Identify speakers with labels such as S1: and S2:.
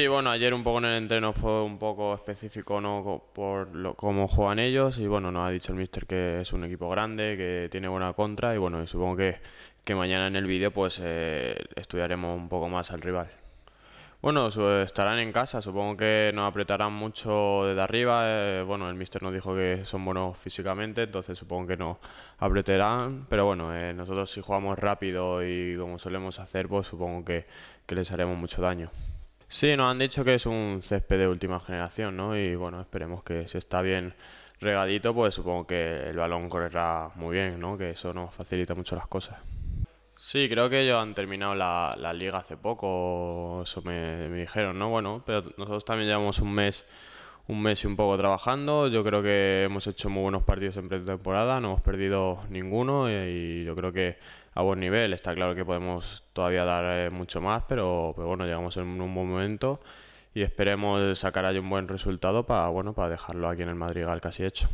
S1: Sí, bueno, ayer un poco en el entreno fue un poco específico no por cómo juegan ellos y bueno, nos ha dicho el mister que es un equipo grande, que tiene buena contra y bueno, supongo que, mañana en el vídeo pues eh, estudiaremos un poco más al rival. Bueno, estarán en casa, supongo que nos apretarán mucho desde arriba. Eh, bueno, el mister nos dijo que son buenos físicamente, entonces supongo que nos apretarán. Pero bueno, eh, nosotros si jugamos rápido y como solemos hacer, pues supongo que les haremos mucho daño. Sí, nos han dicho que es un césped de última generación, ¿no? Y bueno, esperemos que si está bien regadito, pues supongo que el balón correrá muy bien, ¿no? Que eso nos facilita mucho las cosas. Sí, creo que ellos han terminado la, liga hace poco, eso me, me dijeron, ¿no? Bueno, pero nosotros también llevamos un mes un mes y un poco trabajando. Yo creo que hemos hecho muy buenos partidos en pretemporada, no hemos perdido ninguno y yo creo que a buen nivel. Está claro que podemos todavía dar eh, mucho más, pero, bueno, llegamos en un buen momento y esperemos sacar ahí un buen resultado para, bueno, para dejarlo aquí en el Madrigal casi hecho.